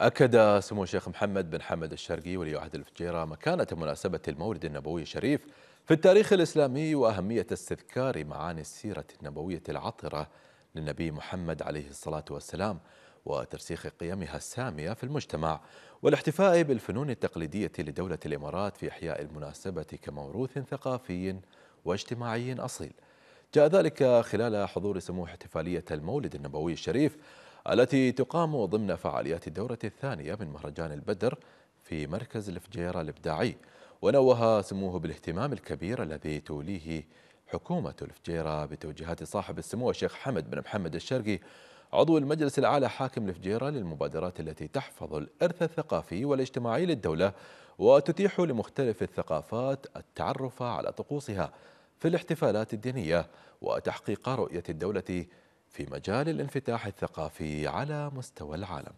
أكد سمو الشيخ محمد بن حمد الشرقي ولي عهد الفجيرة مكانة مناسبة المولد النبوي الشريف في التاريخ الإسلامي وأهمية استذكار معاني السيرة النبوية العطرة للنبي محمد عليه الصلاة والسلام وترسيخ قيمها السامية في المجتمع والاحتفاء بالفنون التقليدية لدولة الإمارات في إحياء المناسبة كموروث ثقافي واجتماعي أصيل جاء ذلك خلال حضور سمو احتفالية المولد النبوي الشريف التي تقام ضمن فعاليات الدورة الثانية من مهرجان البدر في مركز الفجيرة الإبداعي ونوه سموه بالاهتمام الكبير الذي توليه حكومة الفجيرة بتوجيهات صاحب السمو الشيخ حمد بن محمد الشرقي عضو المجلس الأعلى حاكم الفجيرة للمبادرات التي تحفظ الإرث الثقافي والاجتماعي للدولة وتتيح لمختلف الثقافات التعرف على طقوسها في الاحتفالات الدينية وتحقيق رؤية الدولة في مجال الانفتاح الثقافي على مستوى العالم